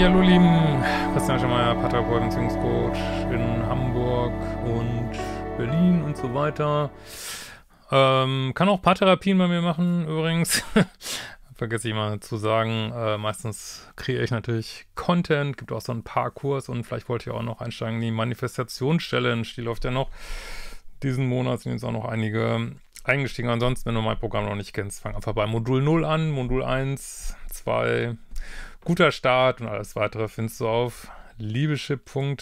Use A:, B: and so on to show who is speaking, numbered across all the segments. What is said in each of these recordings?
A: Ja, hallo lieben, Christian Schemeier, Paterboy, Beziehungscoach in Hamburg und Berlin und so weiter. Ähm, kann auch Paartherapien bei mir machen, übrigens. Vergesse ich mal zu sagen. Äh, meistens kreiere ich natürlich Content, gibt auch so ein paar Kurs und vielleicht wollte ich auch noch einsteigen. Die Manifestation-Challenge, die läuft ja noch diesen Monat, sind jetzt auch noch einige eingestiegen. Ansonsten, wenn du mein Programm noch nicht kennst, fang einfach bei Modul 0 an, Modul 1, 2 guter Start und alles weitere findest du auf liebeschipp.de.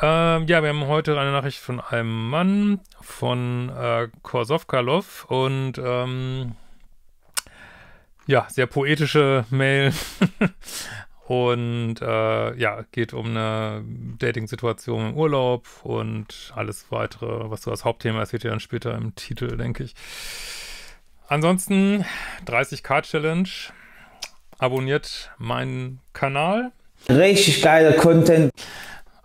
A: Ähm, ja, wir haben heute eine Nachricht von einem Mann, von äh, Korsovkalov und ähm, ja, sehr poetische Mail. und äh, ja, geht um eine Dating-Situation im Urlaub und alles weitere, was so das Hauptthema ist, wird ja dann später im Titel, denke ich. Ansonsten 30k Challenge abonniert meinen Kanal. Richtig geiler Content.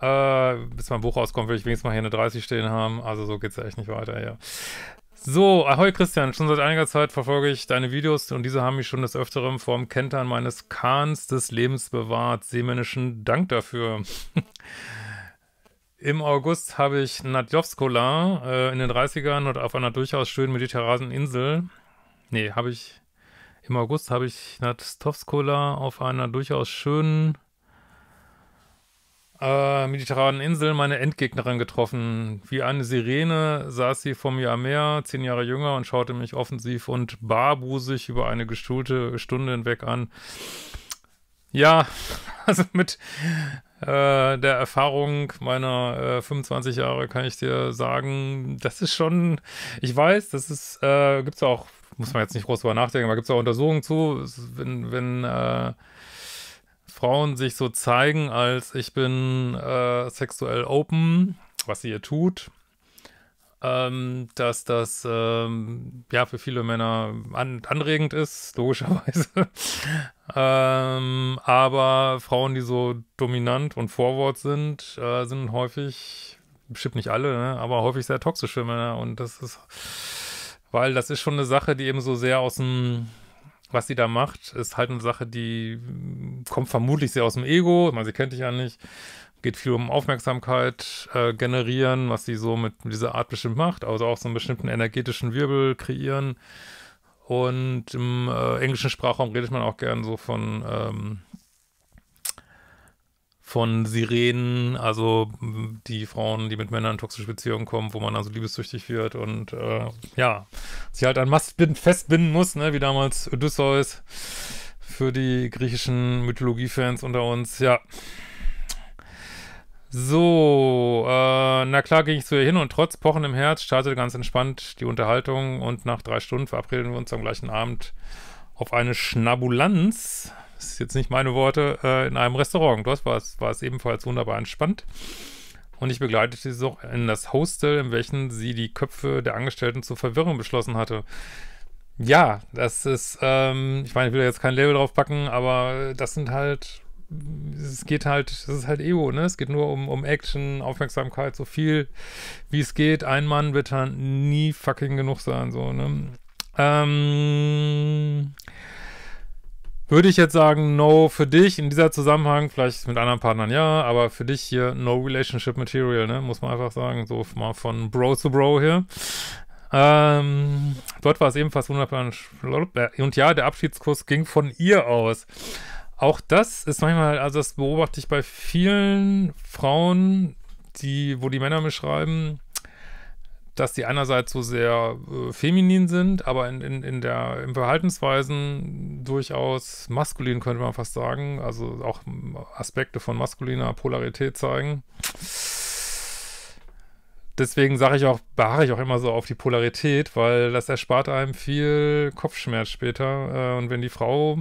A: Äh, bis mein Buch rauskommt, will ich wenigstens mal hier eine 30 stehen haben. Also so geht's ja echt nicht weiter, ja. So, ahoi Christian, schon seit einiger Zeit verfolge ich deine Videos und diese haben mich schon des Öfteren vorm Kentern meines Kahns des Lebens bewahrt. Seemännischen Dank dafür. Im August habe ich Nadjovskola äh, in den 30ern und auf einer durchaus schönen mediterranen Insel. Nee, habe ich im August habe ich Natstovskola auf einer durchaus schönen äh, mediterranen Insel meine Endgegnerin getroffen. Wie eine Sirene saß sie vor mir am Meer, zehn Jahre jünger, und schaute mich offensiv und barbusig über eine gestuhlte Stunde hinweg an. Ja, also mit äh, der Erfahrung meiner äh, 25 Jahre kann ich dir sagen, das ist schon, ich weiß, das ist, äh, gibt es auch muss man jetzt nicht groß drüber nachdenken, aber gibt es auch Untersuchungen zu, wenn, wenn äh, Frauen sich so zeigen, als ich bin äh, sexuell open, was sie ihr tut, ähm, dass das ähm, ja für viele Männer an anregend ist, logischerweise. ähm, aber Frauen, die so dominant und forward sind, äh, sind häufig, bestimmt nicht alle, ne, aber häufig sehr toxische Männer und das ist weil das ist schon eine Sache, die eben so sehr aus dem, was sie da macht, ist halt eine Sache, die kommt vermutlich sehr aus dem Ego. Ich meine, sie kennt dich ja nicht. Geht viel um Aufmerksamkeit äh, generieren, was sie so mit, mit dieser Art bestimmt macht. Also auch so einen bestimmten energetischen Wirbel kreieren. Und im äh, englischen Sprachraum redet man auch gern so von ähm, von Sirenen, also die Frauen, die mit Männern in toxische Beziehungen kommen, wo man also liebessüchtig wird und äh, ja, sie halt an Mast festbinden muss, ne, wie damals Odysseus für die griechischen Mythologie-Fans unter uns, ja. So, äh, na klar ging ich zu ihr hin und trotz Pochen im Herz startete ganz entspannt die Unterhaltung und nach drei Stunden verabredeten wir uns am gleichen Abend auf eine Schnabulanz das ist jetzt nicht meine Worte, äh, in einem Restaurant. Dort war es, war es ebenfalls wunderbar entspannt. Und ich begleitete sie so in das Hostel, in welchem sie die Köpfe der Angestellten zur Verwirrung beschlossen hatte. Ja, das ist, ähm, ich meine, ich will da jetzt kein Label drauf packen, aber das sind halt, es geht halt, das ist halt Ego, ne? Es geht nur um, um Action, Aufmerksamkeit, so viel wie es geht. Ein Mann wird dann halt nie fucking genug sein, so, ne? Ähm würde ich jetzt sagen, no für dich in dieser Zusammenhang, vielleicht mit anderen Partnern ja, aber für dich hier no relationship material, ne? Muss man einfach sagen, so mal von Bro zu Bro hier. Ähm, dort war es ebenfalls wunderbar. Und ja, der Abschiedskurs ging von ihr aus. Auch das ist manchmal, also das beobachte ich bei vielen Frauen, die, wo die Männer mir schreiben, dass die einerseits so sehr äh, feminin sind, aber in, in, in der, in Verhaltensweisen durchaus maskulin, könnte man fast sagen. Also auch Aspekte von maskuliner Polarität zeigen. Deswegen sage ich auch, beharre ich auch immer so auf die Polarität, weil das erspart einem viel Kopfschmerz später. Äh, und wenn die Frau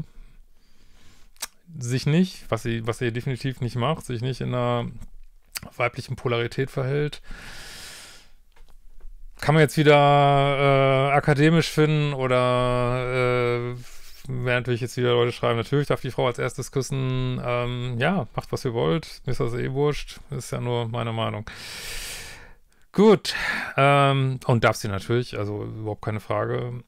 A: sich nicht, was sie, was sie definitiv nicht macht, sich nicht in einer weiblichen Polarität verhält, kann man jetzt wieder äh, akademisch finden oder äh, werden natürlich jetzt wieder Leute schreiben, natürlich darf die Frau als erstes küssen. Ähm, ja, macht was ihr wollt. Mir ist das eh wurscht. Ist ja nur meine Meinung. Gut. Ähm, und darf sie natürlich, also überhaupt keine Frage.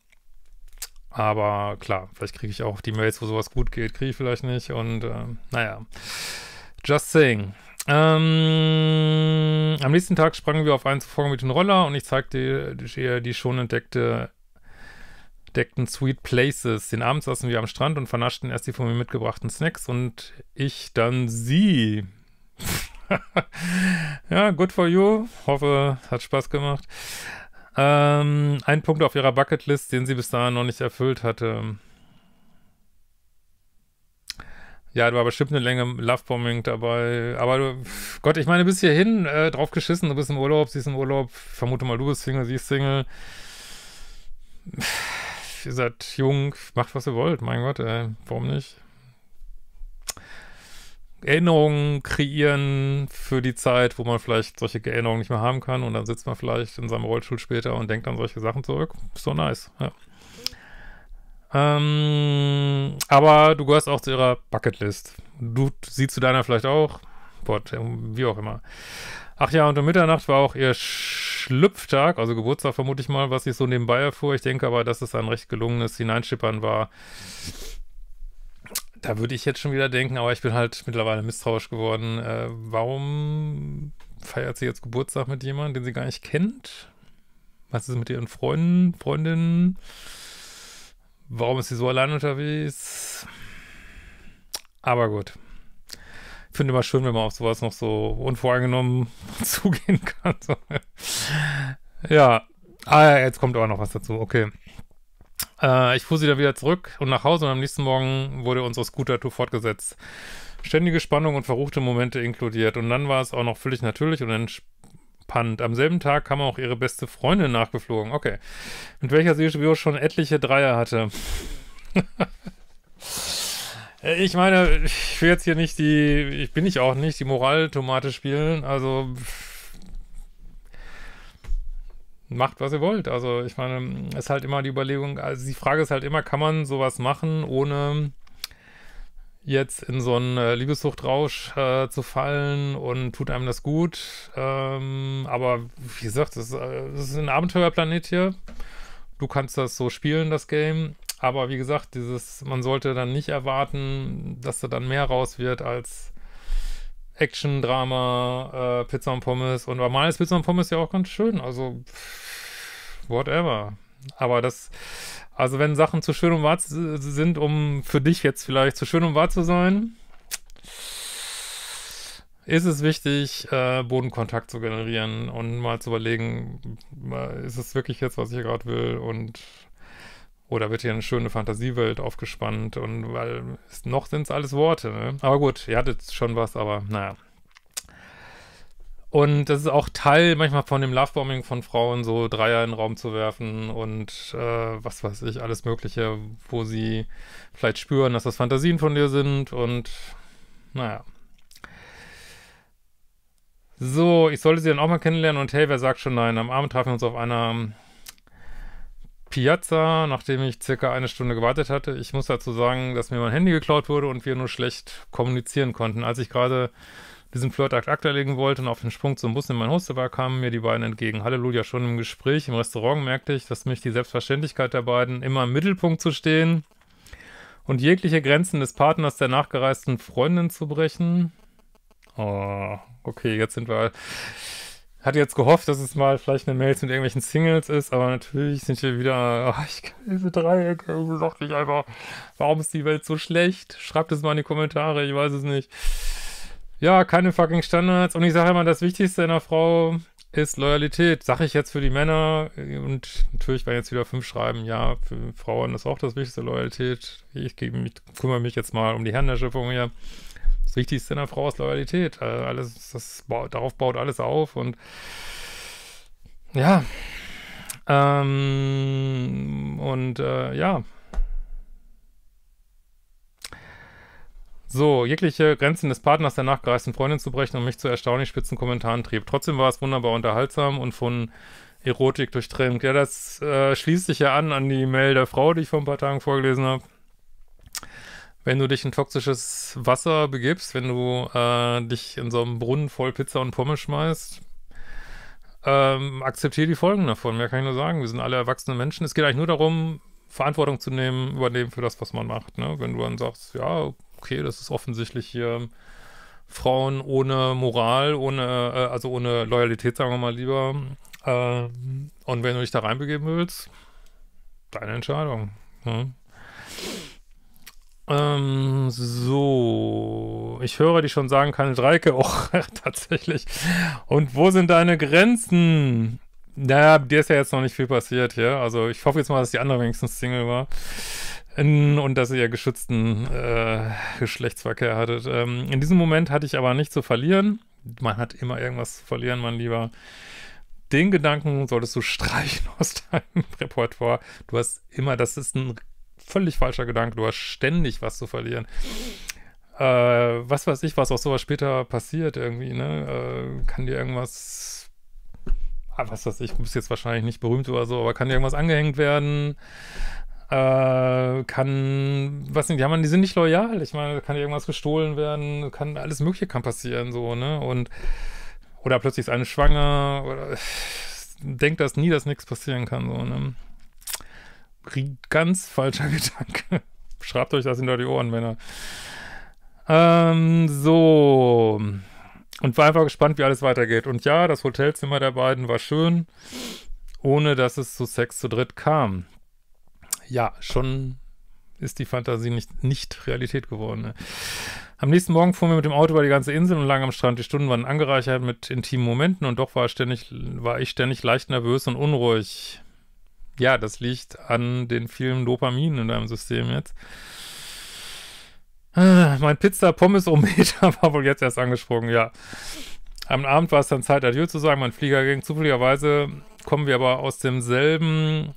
A: Aber klar, vielleicht kriege ich auch die Mails, wo sowas gut geht, kriege ich vielleicht nicht. Und äh, naja, just saying. Ähm, am nächsten Tag sprangen wir auf einen zuvor mit dem Roller und ich zeigte ihr die schon entdeckte entdeckten Sweet Places. Den Abend saßen wir am Strand und vernaschten erst die von mir mitgebrachten Snacks und ich dann sie. ja, good for you. Hoffe, hat Spaß gemacht. Ähm, ein Punkt auf ihrer Bucketlist, den sie bis dahin noch nicht erfüllt hatte. Ja, du war bestimmt eine Länge Lovebombing dabei. Aber du, Gott, ich meine, du bist hierhin äh, drauf geschissen. Du bist im Urlaub, sie ist im Urlaub. Vermute mal, du bist Single, sie ist Single. Ihr seid jung, macht was ihr wollt. Mein Gott, ey, warum nicht? Erinnerungen kreieren für die Zeit, wo man vielleicht solche Erinnerungen nicht mehr haben kann. Und dann sitzt man vielleicht in seinem Rollstuhl später und denkt an solche Sachen zurück. Ist doch nice, ja. Ähm, aber du gehörst auch zu ihrer Bucketlist. Du siehst zu deiner vielleicht auch. Gott, äh, wie auch immer. Ach ja, und um Mitternacht war auch ihr Schlüpftag, also Geburtstag vermute ich mal, was ich so nebenbei erfuhr. Ich denke aber, dass es ein recht gelungenes Hineinschippern war. Da würde ich jetzt schon wieder denken, aber ich bin halt mittlerweile misstrauisch geworden. Äh, warum feiert sie jetzt Geburtstag mit jemandem, den sie gar nicht kennt? Was ist mit ihren Freunden, Freundinnen? Warum ist sie so allein unterwegs? Aber gut. Ich finde immer schön, wenn man auf sowas noch so unvoreingenommen zugehen kann. ja. Ah, jetzt kommt aber noch was dazu. Okay. Äh, ich fuhr sie dann wieder zurück und nach Hause und am nächsten Morgen wurde unsere Scooter-Tour fortgesetzt. Ständige Spannung und verruchte Momente inkludiert. Und dann war es auch noch völlig natürlich und entspannt Pant. Am selben Tag kam auch ihre beste Freundin nachgeflogen. Okay. Mit welcher Sejibio schon etliche Dreier hatte. ich meine, ich will jetzt hier nicht die, ich bin ich auch nicht, die Moraltomate spielen. Also macht, was ihr wollt. Also ich meine, es ist halt immer die Überlegung, also die Frage ist halt immer, kann man sowas machen, ohne jetzt in so einen äh, Liebessuchtrausch äh, zu fallen und tut einem das gut. Ähm, aber wie gesagt, das, äh, ist ein Abenteuerplanet hier. Du kannst das so spielen, das Game. Aber wie gesagt, dieses, man sollte dann nicht erwarten, dass da dann mehr raus wird als Action, Drama, äh, Pizza und Pommes. Und normal ist Pizza und Pommes ja auch ganz schön. Also, whatever. Aber das also wenn Sachen zu schön, und wahr sind, um für dich jetzt vielleicht zu schön, und wahr zu sein, ist es wichtig, äh, Bodenkontakt zu generieren und mal zu überlegen, äh, ist es wirklich jetzt, was ich gerade will und oder wird hier eine schöne Fantasiewelt aufgespannt und weil noch sind es alles Worte, ne? Aber gut, ihr hattet schon was, aber naja. Und das ist auch Teil manchmal von dem Lovebombing von Frauen, so Dreier in den Raum zu werfen und äh, was weiß ich, alles Mögliche, wo sie vielleicht spüren, dass das Fantasien von dir sind und naja. So, ich sollte sie dann auch mal kennenlernen und hey, wer sagt schon nein? Am Abend trafen wir uns auf einer Piazza, nachdem ich circa eine Stunde gewartet hatte. Ich muss dazu sagen, dass mir mein Handy geklaut wurde und wir nur schlecht kommunizieren konnten. Als ich gerade diesen Flirtakt aktuell wollte und auf den Sprung zum Bus in mein Hostelbar kamen mir die beiden entgegen. Halleluja, schon im Gespräch im Restaurant merkte ich, dass mich die Selbstverständlichkeit der beiden, immer im Mittelpunkt zu stehen und jegliche Grenzen des Partners der nachgereisten Freundin zu brechen. Oh, okay, jetzt sind wir. Hatte jetzt gehofft, dass es mal vielleicht eine Mails mit irgendwelchen Singles ist, aber natürlich sind hier wieder. Oh, ich diese Dreiecke, sagt ich einfach. Warum ist die Welt so schlecht? Schreibt es mal in die Kommentare, ich weiß es nicht ja, keine fucking Standards. Und ich sage immer, das Wichtigste einer Frau ist Loyalität. Sage ich jetzt für die Männer. Und natürlich werden jetzt wieder fünf schreiben, ja, für Frauen ist auch das Wichtigste Loyalität. Ich, mich, kümmere mich jetzt mal um die Herren der Schöpfung hier. Das Wichtigste einer Frau ist Loyalität. Äh, alles, das, darauf baut alles auf. Und ja. Ähm, und äh, ja, So, jegliche Grenzen des Partners der nachgereisten Freundin zu brechen und mich zu erstaunlich spitzen Kommentaren trieb. Trotzdem war es wunderbar unterhaltsam und von Erotik durchtränkt. Ja, das äh, schließt sich ja an an die Mail der Frau, die ich vor ein paar Tagen vorgelesen habe. Wenn du dich in toxisches Wasser begibst, wenn du äh, dich in so einem Brunnen voll Pizza und Pommes schmeißt, ähm, akzeptiere die Folgen davon. Mehr kann ich nur sagen. Wir sind alle erwachsene Menschen. Es geht eigentlich nur darum, Verantwortung zu nehmen, übernehmen für das, was man macht. Ne? Wenn du dann sagst, ja, okay, das ist offensichtlich hier ähm, Frauen ohne Moral, ohne, äh, äh, also ohne Loyalität, sagen wir mal lieber. Ähm, und wenn du dich da reinbegeben willst, deine Entscheidung. Hm. Ähm, so, ich höre die schon sagen, keine Dreiecke, auch oh, tatsächlich. Und wo sind deine Grenzen? Naja, dir ist ja jetzt noch nicht viel passiert hier. Also ich hoffe jetzt mal, dass die andere wenigstens Single war und dass ihr geschützten äh, Geschlechtsverkehr hattet. Ähm, in diesem Moment hatte ich aber nichts zu verlieren. Man hat immer irgendwas zu verlieren, mein Lieber. Den Gedanken solltest du streichen aus deinem Repertoire. Du hast immer, das ist ein völlig falscher Gedanke. Du hast ständig was zu verlieren. Äh, was weiß ich, was aus sowas später passiert irgendwie, ne? Äh, kann dir irgendwas, ah, was weiß ich, du bist jetzt wahrscheinlich nicht berühmt oder so, aber kann dir irgendwas angehängt werden? äh, kann, was nicht, ja man, die sind nicht loyal. Ich meine, kann irgendwas gestohlen werden, kann alles Mögliche kann passieren, so, ne? Und oder plötzlich ist eine schwanger oder denkt das nie, dass nichts passieren kann, so, ne? Ganz falscher Gedanke. Schreibt euch das hinter die Ohren, Männer. Ähm, so. Und war einfach gespannt, wie alles weitergeht. Und ja, das Hotelzimmer der beiden war schön, ohne dass es zu Sex zu dritt kam ja, schon ist die Fantasie nicht, nicht Realität geworden. Ne? Am nächsten Morgen fuhren wir mit dem Auto über die ganze Insel und lagen am Strand. Die Stunden waren angereichert mit intimen Momenten und doch war, ständig, war ich ständig leicht nervös und unruhig. Ja, das liegt an den vielen Dopaminen in deinem System jetzt. Ah, mein pizza pommes o meter war wohl jetzt erst angesprungen, ja. Am Abend war es dann Zeit, Adieu zu sagen. Mein Flieger ging zufälligerweise, kommen wir aber aus demselben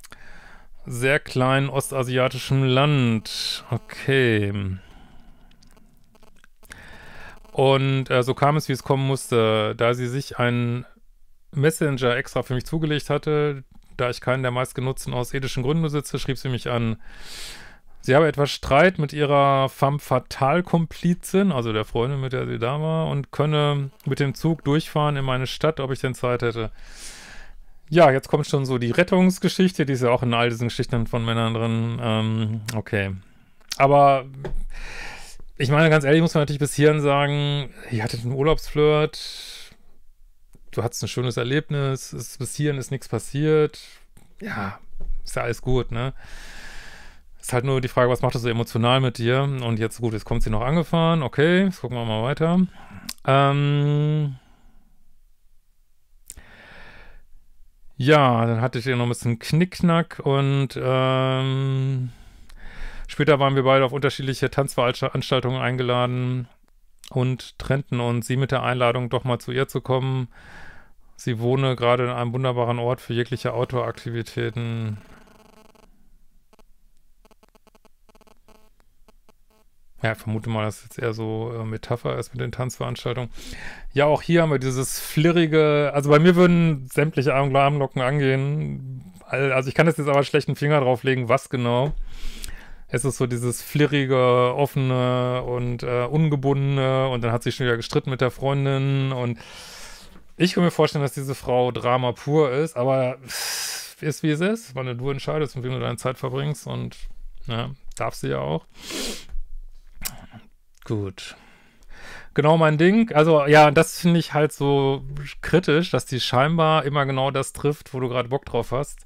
A: sehr kleinen ostasiatischen Land. Okay. Und äh, so kam es, wie es kommen musste, da sie sich einen Messenger extra für mich zugelegt hatte, da ich keinen der meistgenutzten aus ethischen Gründen besitze, schrieb sie mich an. Sie habe etwas Streit mit ihrer femme fatal komplizin also der Freundin, mit der sie da war, und könne mit dem Zug durchfahren in meine Stadt, ob ich denn Zeit hätte. Ja, jetzt kommt schon so die Rettungsgeschichte, die ist ja auch in all diesen Geschichten von Männern drin. Ähm, okay. Aber ich meine, ganz ehrlich, muss man natürlich bis hierhin sagen, ihr hattet einen Urlaubsflirt, du hattest ein schönes Erlebnis, ist, bis hierhin ist nichts passiert. Ja, ist ja alles gut, ne? Ist halt nur die Frage, was macht das so emotional mit dir? Und jetzt, gut, jetzt kommt sie noch angefahren, okay, jetzt gucken wir mal weiter. Ähm. Ja, dann hatte ich ja noch ein bisschen Knickknack und ähm, später waren wir beide auf unterschiedliche Tanzveranstaltungen eingeladen und trennten uns. Sie mit der Einladung, doch mal zu ihr zu kommen. Sie wohne gerade in einem wunderbaren Ort für jegliche Outdoor-Aktivitäten. ja, ich vermute mal, dass es jetzt eher so äh, Metapher ist mit den Tanzveranstaltungen. Ja, auch hier haben wir dieses flirrige, also bei mir würden sämtliche Armlocken angehen. Also ich kann jetzt, jetzt aber schlechten Finger drauflegen, was genau. Es ist so dieses flirrige, offene und äh, ungebundene und dann hat sie schon wieder gestritten mit der Freundin und ich kann mir vorstellen, dass diese Frau Drama pur ist, aber ist wie es ist, weil du entscheidest, mit wem du deine Zeit verbringst und ja, ne, darf sie ja auch. Gut. Genau mein Ding. Also ja, das finde ich halt so kritisch, dass die scheinbar immer genau das trifft, wo du gerade Bock drauf hast.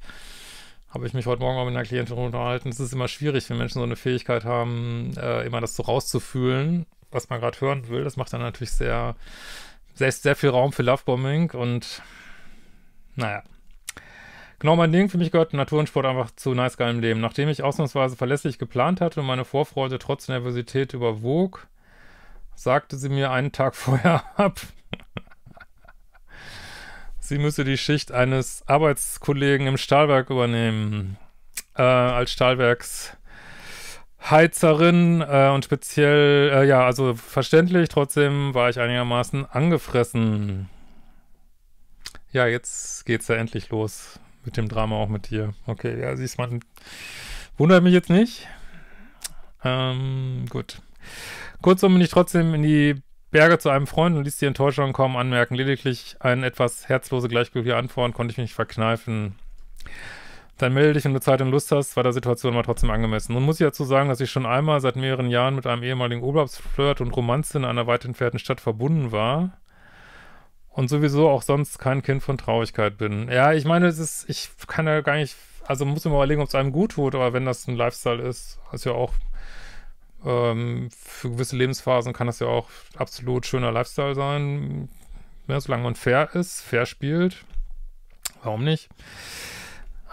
A: Habe ich mich heute Morgen auch mit einer Klientin unterhalten. Es ist immer schwierig, wenn Menschen so eine Fähigkeit haben, äh, immer das so rauszufühlen, was man gerade hören will. Das macht dann natürlich sehr, sehr, sehr viel Raum für Lovebombing und naja. Genau mein Ding, für mich gehört Natur und Sport einfach zu nice geilem Leben. Nachdem ich ausnahmsweise verlässlich geplant hatte und meine Vorfreude trotz Nervosität überwog, sagte sie mir einen Tag vorher ab. sie müsse die Schicht eines Arbeitskollegen im Stahlwerk übernehmen. Äh, als Stahlwerksheizerin äh, und speziell, äh, ja, also verständlich, trotzdem war ich einigermaßen angefressen. Ja, jetzt geht's ja endlich los mit dem Drama auch mit dir. Okay, ja, siehst man, wundert mich jetzt nicht. Ähm, gut. Kurzum bin ich trotzdem in die Berge zu einem Freund und ließ die Enttäuschung kaum anmerken. Lediglich eine etwas herzlose, gleichgültige Antworten konnte ich mich nicht verkneifen. Dann melde dich, wenn du Zeit und Lust hast, war der Situation aber trotzdem angemessen. Nun muss ich dazu sagen, dass ich schon einmal seit mehreren Jahren mit einem ehemaligen Urlaubsflirt und Romanze in einer weit entfernten Stadt verbunden war und sowieso auch sonst kein Kind von Traurigkeit bin. Ja, ich meine, es ist, ich kann ja gar nicht, also muss mir mal überlegen, ob es einem gut tut, aber wenn das ein Lifestyle ist, ist ja auch ähm, für gewisse Lebensphasen kann das ja auch absolut schöner Lifestyle sein, wenn es solange man fair ist, fair spielt. Warum nicht?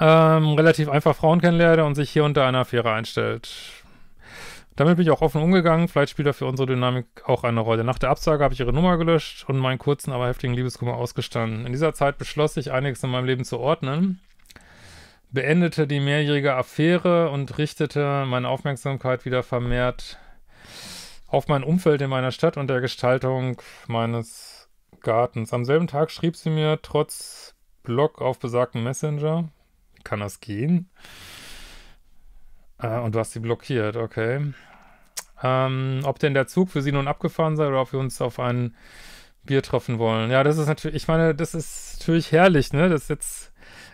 A: Ähm, relativ einfach Frauen kennenlernt und sich hier unter einer Affäre einstellt. Damit bin ich auch offen umgegangen. Vielleicht spielt er für unsere Dynamik auch eine Rolle. Nach der Absage habe ich ihre Nummer gelöscht und meinen kurzen, aber heftigen Liebeskummer ausgestanden. In dieser Zeit beschloss ich, einiges in meinem Leben zu ordnen beendete die mehrjährige Affäre und richtete meine Aufmerksamkeit wieder vermehrt auf mein Umfeld in meiner Stadt und der Gestaltung meines Gartens. Am selben Tag schrieb sie mir trotz Blog auf besagten Messenger. Kann das gehen? Äh, und du hast sie blockiert, okay. Ähm, ob denn der Zug für sie nun abgefahren sei oder ob wir uns auf ein Bier treffen wollen. Ja, das ist natürlich, ich meine, das ist natürlich herrlich, ne? Das ist jetzt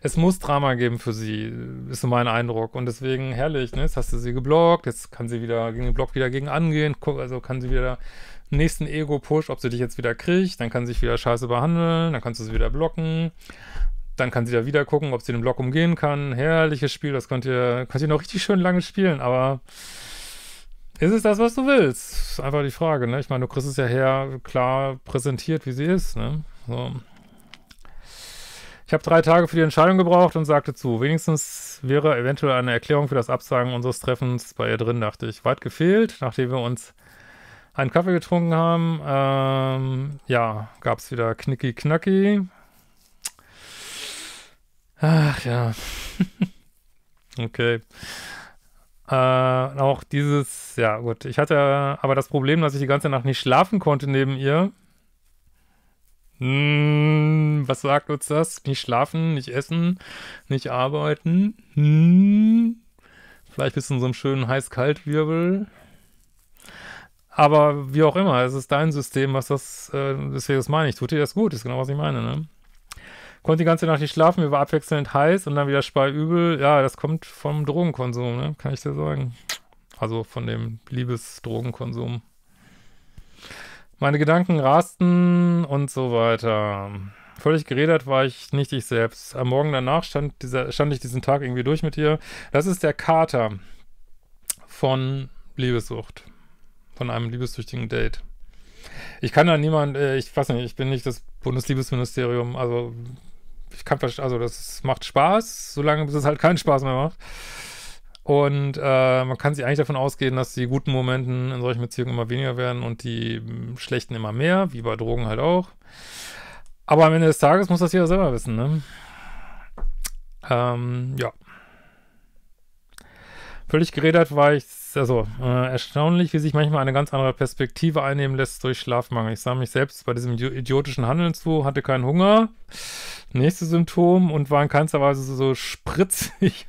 A: es muss Drama geben für sie, ist so mein Eindruck. Und deswegen herrlich, ne? Jetzt hast du sie geblockt, jetzt kann sie wieder gegen den Block wieder gegen angehen, also kann sie wieder nächsten Ego-Push, ob sie dich jetzt wieder kriegt, dann kann sie sich wieder scheiße behandeln, dann kannst du sie wieder blocken. Dann kann sie da wieder gucken, ob sie den Block umgehen kann. Herrliches Spiel, das könnt ihr, könnt ihr noch richtig schön lange spielen, aber ist es das, was du willst? Ist einfach die Frage, ne? Ich meine, du kriegst es ja her, klar präsentiert, wie sie ist, ne? So. Ich habe drei Tage für die Entscheidung gebraucht und sagte zu. Wenigstens wäre eventuell eine Erklärung für das Absagen unseres Treffens bei ihr drin, dachte ich. Weit gefehlt, nachdem wir uns einen Kaffee getrunken haben. Ähm, ja, gab es wieder Knicki-Knacki. Ach ja. okay. Äh, auch dieses, ja gut, ich hatte aber das Problem, dass ich die ganze Nacht nicht schlafen konnte neben ihr. Hm, was sagt uns das? Nicht schlafen, nicht essen, nicht arbeiten. Hm, vielleicht du in so einem schönen Heiß-Kalt-Wirbel. Aber wie auch immer, es ist dein System, was das, äh, deswegen das meine ich. Tut dir das gut, ist genau, was ich meine, ne? Konnte die ganze Nacht nicht schlafen, mir war abwechselnd heiß und dann wieder speiübel. Ja, das kommt vom Drogenkonsum, ne? Kann ich dir sagen. Also von dem Liebesdrogenkonsum. Meine Gedanken rasten und so weiter. Völlig geredet war ich nicht ich selbst. Am Morgen danach stand, dieser, stand ich diesen Tag irgendwie durch mit ihr. Das ist der Kater von Liebessucht. Von einem liebessüchtigen Date. Ich kann da niemand, äh, ich weiß nicht, ich bin nicht das Bundesliebesministerium, also ich kann, also das macht Spaß, solange bis es halt keinen Spaß mehr macht. Und äh, man kann sich eigentlich davon ausgehen, dass die guten Momenten in solchen Beziehungen immer weniger werden und die hm, schlechten immer mehr, wie bei Drogen halt auch. Aber am Ende des Tages muss das jeder selber wissen, ne? Ähm, ja. Völlig geredet war ich, also äh, erstaunlich, wie sich manchmal eine ganz andere Perspektive einnehmen lässt durch Schlafmangel. Ich sah mich selbst bei diesem idiotischen Handeln zu, hatte keinen Hunger nächste Symptom und war in keinster Weise so spritzig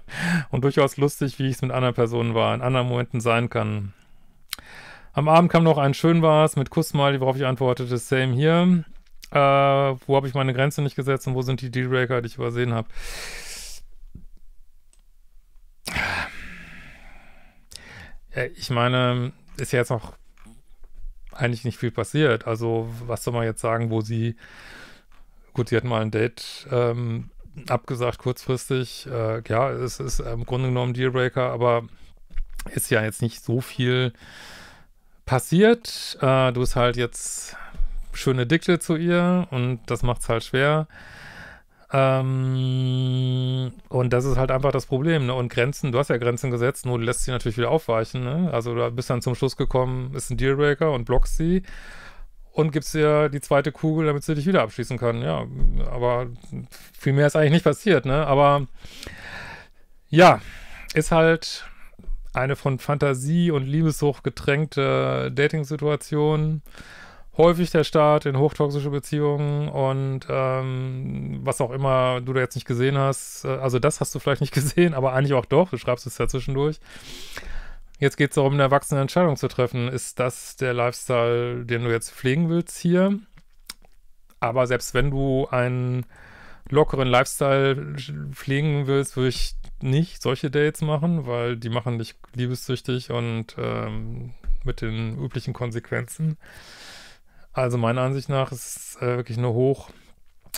A: und durchaus lustig, wie ich es mit anderen Personen war, in anderen Momenten sein kann. Am Abend kam noch ein schön war's mit Kussmiley, worauf ich antwortete, same hier. Äh, wo habe ich meine Grenze nicht gesetzt und wo sind die Dealbreaker, die ich übersehen habe? Ja, ich meine, ist ja jetzt noch eigentlich nicht viel passiert. Also, was soll man jetzt sagen, wo sie Gut, sie hatten mal ein Date ähm, abgesagt kurzfristig. Äh, ja, es ist im Grunde genommen Dealbreaker, aber ist ja jetzt nicht so viel passiert. Äh, du bist halt jetzt schöne Dicke zu ihr und das macht es halt schwer. Ähm, und das ist halt einfach das Problem. Ne? Und Grenzen, du hast ja Grenzen gesetzt, nur du lässt sie natürlich wieder aufweichen. Ne? Also du bist dann zum Schluss gekommen, ist ein Dealbreaker und blockst sie und gibst dir die zweite Kugel, damit sie dich wieder abschießen können. Ja, aber viel mehr ist eigentlich nicht passiert, ne? Aber ja, ist halt eine von Fantasie und Liebessucht getränkte Dating-Situation. Häufig der Start in hochtoxische Beziehungen und ähm, was auch immer du da jetzt nicht gesehen hast. Äh, also das hast du vielleicht nicht gesehen, aber eigentlich auch doch. Du schreibst es ja zwischendurch. Jetzt geht es darum, eine erwachsene Entscheidung zu treffen. Ist das der Lifestyle, den du jetzt pflegen willst hier? Aber selbst wenn du einen lockeren Lifestyle pflegen willst, würde ich nicht solche Dates machen, weil die machen dich liebessüchtig und ähm, mit den üblichen Konsequenzen. Also meiner Ansicht nach ist es äh, wirklich eine hoch,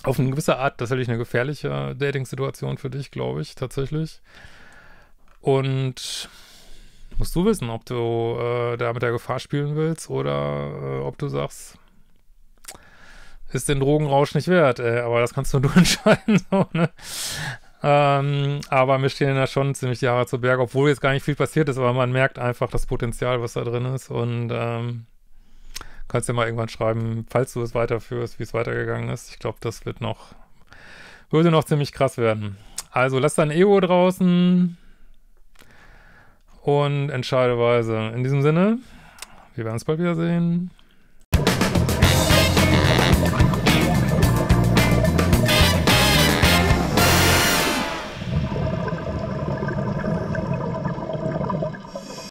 A: auf eine gewisse Art das tatsächlich eine gefährliche Dating-Situation für dich, glaube ich, tatsächlich. Und Musst du wissen, ob du äh, da mit der Gefahr spielen willst oder äh, ob du sagst, ist den Drogenrausch nicht wert, ey, äh, aber das kannst nur du entscheiden. So, ne? ähm, aber mir stehen da schon ziemlich die Haare zu Berg, obwohl jetzt gar nicht viel passiert ist, aber man merkt einfach das Potenzial, was da drin ist und ähm, kannst dir mal irgendwann schreiben, falls du es weiterführst, wie es weitergegangen ist. Ich glaube, das wird noch, würde noch ziemlich krass werden. Also lass dein Ego draußen und entscheideweise. In diesem Sinne, wir werden uns bald wiedersehen.